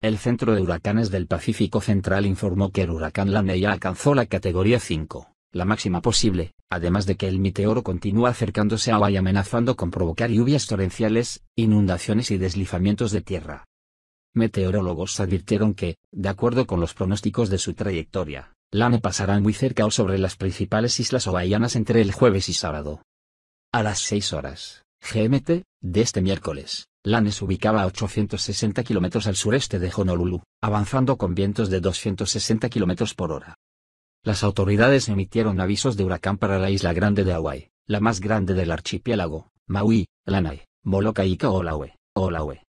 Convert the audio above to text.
El Centro de Huracanes del Pacífico Central informó que el huracán ya alcanzó la categoría 5, la máxima posible, además de que el meteoro continúa acercándose a Hawaii amenazando con provocar lluvias torrenciales, inundaciones y deslizamientos de tierra. Meteorólogos advirtieron que, de acuerdo con los pronósticos de su trayectoria, Lane pasará muy cerca o sobre las principales islas hawaianas entre el jueves y sábado. A las 6 horas, GMT, de este miércoles, Lanes ubicaba a 860 km al sureste de Honolulu, avanzando con vientos de 260 km por hora. Las autoridades emitieron avisos de huracán para la isla grande de Hawái, la más grande del archipiélago, Maui, Lanai, Molokai y Kaolawe,